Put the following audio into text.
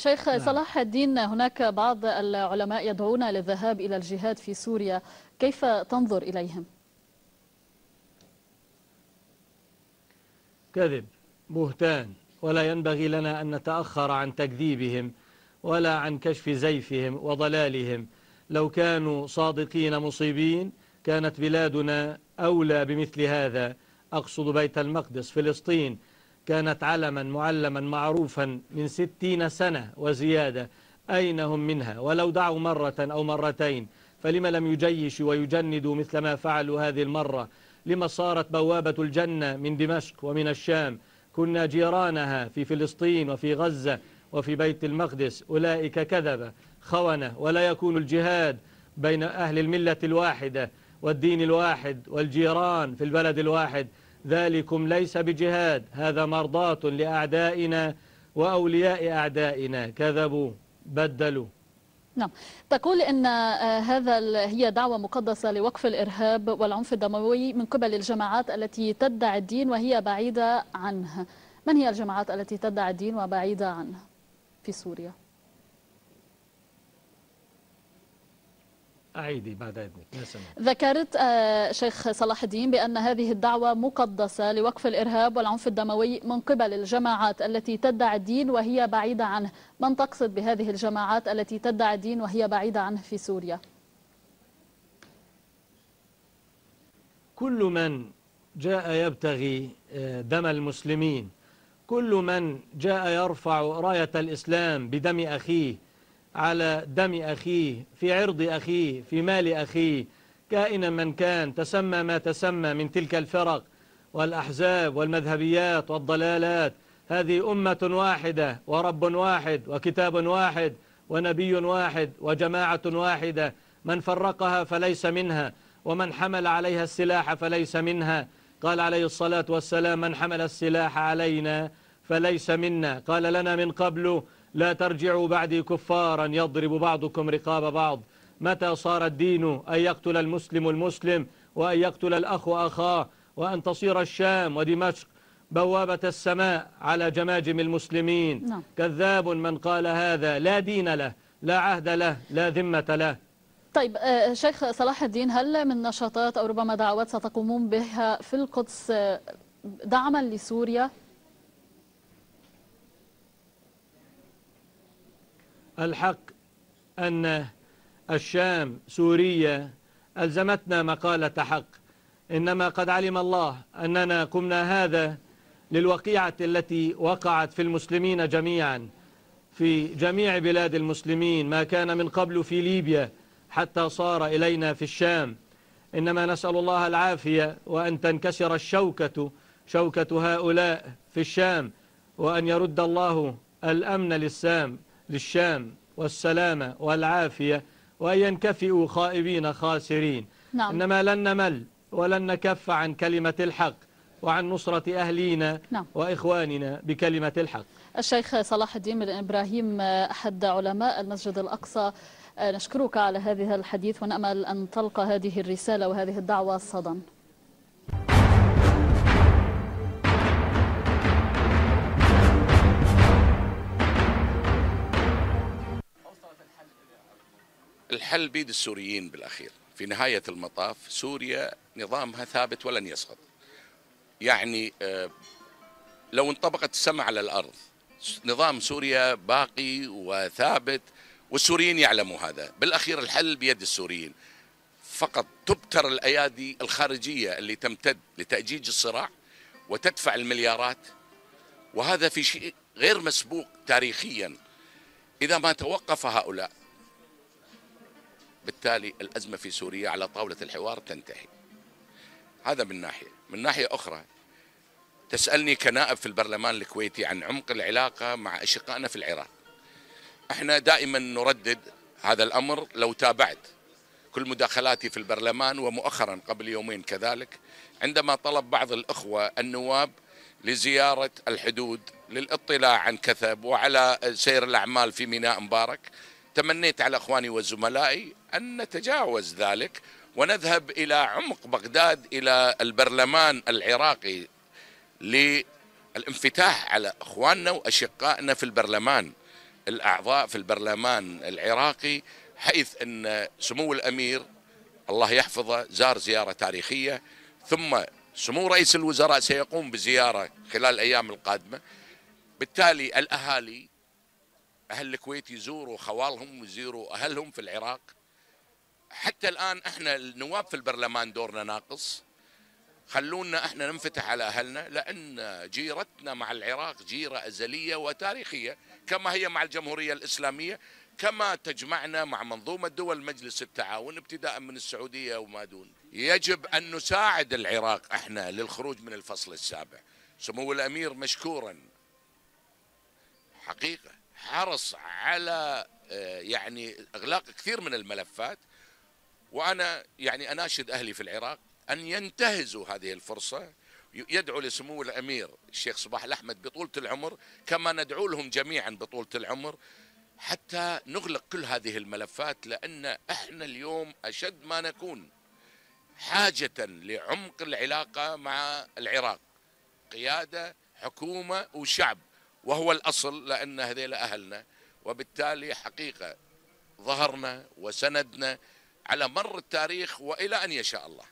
شيخ نعم. صلاح الدين هناك بعض العلماء يدعون للذهاب إلى الجهاد في سوريا كيف تنظر إليهم؟ كذب بهتان ولا ينبغي لنا أن نتأخر عن تكذيبهم ولا عن كشف زيفهم وضلالهم لو كانوا صادقين مصيبين كانت بلادنا أولى بمثل هذا أقصد بيت المقدس فلسطين كانت علما معلما معروفا من ستين سنة وزيادة أين هم منها ولو دعوا مرة أو مرتين فلما لم يجيش ويجندوا مثل ما فعلوا هذه المرة لما صارت بوابة الجنة من دمشق ومن الشام كنا جيرانها في فلسطين وفي غزة وفي بيت المقدس أولئك كذبة خونة ولا يكون الجهاد بين أهل الملة الواحدة والدين الواحد والجيران في البلد الواحد ذلكم ليس بجهاد هذا مرضاة لأعدائنا وأولياء أعدائنا كذبوا بدلوا نعم تقول أن آه، هذا هي دعوة مقدسة لوقف الإرهاب والعنف الدموي من قبل الجماعات التي تدعي الدين وهي بعيدة عنه من هي الجماعات التي تدعي الدين وبعيدة عنه في سوريا؟ أعيدي بعد إذنك يا ذكرت آه، شيخ صلاح الدين بأن هذه الدعوة مقدسة لوقف الإرهاب والعنف الدموي من قبل الجماعات التي تدعي الدين وهي بعيدة عنه من تقصد بهذه الجماعات التي تدعي الدين وهي بعيدة عنه في سوريا كل من جاء يبتغي آه، دم المسلمين كل من جاء يرفع راية الإسلام بدم أخيه على دم أخيه في عرض أخيه في مال أخيه كائنا من كان تسمى ما تسمى من تلك الفرق والأحزاب والمذهبيات والضلالات هذه أمة واحدة ورب واحد وكتاب واحد ونبي واحد وجماعة واحدة من فرقها فليس منها ومن حمل عليها السلاح فليس منها قال عليه الصلاة والسلام من حمل السلاح علينا فليس منا قال لنا من قبله لا ترجعوا بعدي كفارا يضرب بعضكم رقاب بعض متى صار الدين أن يقتل المسلم المسلم وأن يقتل الأخ أخاه وأن تصير الشام ودمشق بوابة السماء على جماجم المسلمين نعم. كذاب من قال هذا لا دين له لا عهد له لا ذمة له طيب آه، شيخ صلاح الدين هل من نشاطات أو ربما دعوات ستقومون بها في القدس آه، دعما لسوريا الحق أن الشام سوريا ألزمتنا مقالة حق إنما قد علم الله أننا قمنا هذا للوقيعة التي وقعت في المسلمين جميعا في جميع بلاد المسلمين ما كان من قبل في ليبيا حتى صار إلينا في الشام إنما نسأل الله العافية وأن تنكسر الشوكة شوكة هؤلاء في الشام وأن يرد الله الأمن للسام للشام والسلامة والعافية وأن ينكفئوا خائبين خاسرين نعم. إنما لن نمل ولن نكف عن كلمة الحق وعن نصرة أهلينا نعم. وإخواننا بكلمة الحق الشيخ صلاح الدين بن إبراهيم أحد علماء المسجد الأقصى نشكرك على هذه الحديث ونأمل أن تلقى هذه الرسالة وهذه الدعوة صدى الحل بيد السوريين بالأخير في نهاية المطاف سوريا نظامها ثابت ولن يسقط يعني آه، لو انطبقت السماء على الأرض نظام سوريا باقي وثابت والسوريين يعلموا هذا بالأخير الحل بيد السوريين فقط تبتر الأيادي الخارجية اللي تمتد لتأجيج الصراع وتدفع المليارات وهذا في شيء غير مسبوق تاريخيا إذا ما توقف هؤلاء بالتالي الأزمة في سوريا على طاولة الحوار تنتهي هذا من ناحية من ناحية أخرى تسألني كنائب في البرلمان الكويتي عن عمق العلاقة مع أشقائنا في العراق احنا دائما نردد هذا الأمر لو تابعت كل مداخلاتي في البرلمان ومؤخرا قبل يومين كذلك عندما طلب بعض الأخوة النواب لزيارة الحدود للاطلاع عن كثب وعلى سير الأعمال في ميناء مبارك تمنيت على اخواني وزملائي ان نتجاوز ذلك ونذهب الى عمق بغداد الى البرلمان العراقي للانفتاح على اخواننا واشقائنا في البرلمان الاعضاء في البرلمان العراقي حيث ان سمو الامير الله يحفظه زار زياره تاريخيه ثم سمو رئيس الوزراء سيقوم بزياره خلال الايام القادمه بالتالي الاهالي أهل الكويت يزوروا خوالهم ويزوروا أهلهم في العراق حتى الآن احنا النواب في البرلمان دورنا ناقص خلونا احنا ننفتح على أهلنا لأن جيرتنا مع العراق جيرة أزلية وتاريخية كما هي مع الجمهورية الإسلامية كما تجمعنا مع منظومة دول مجلس التعاون ابتداء من السعودية وما دون يجب أن نساعد العراق احنا للخروج من الفصل السابع سمو الأمير مشكورا حقيقة حرص على آه، يعني اغلاق كثير من الملفات وانا يعني اناشد اهلي في العراق ان ينتهزوا هذه الفرصه يدعو لسمو الامير الشيخ صباح الاحمد بطوله العمر كما ندعو لهم جميعا بطوله العمر حتى نغلق كل هذه الملفات لان احنا اليوم اشد ما نكون حاجه لعمق العلاقه مع العراق قياده حكومه وشعب وهو الأصل لأن هذيل أهلنا وبالتالي حقيقة ظهرنا وسندنا على مر التاريخ وإلى أن يشاء الله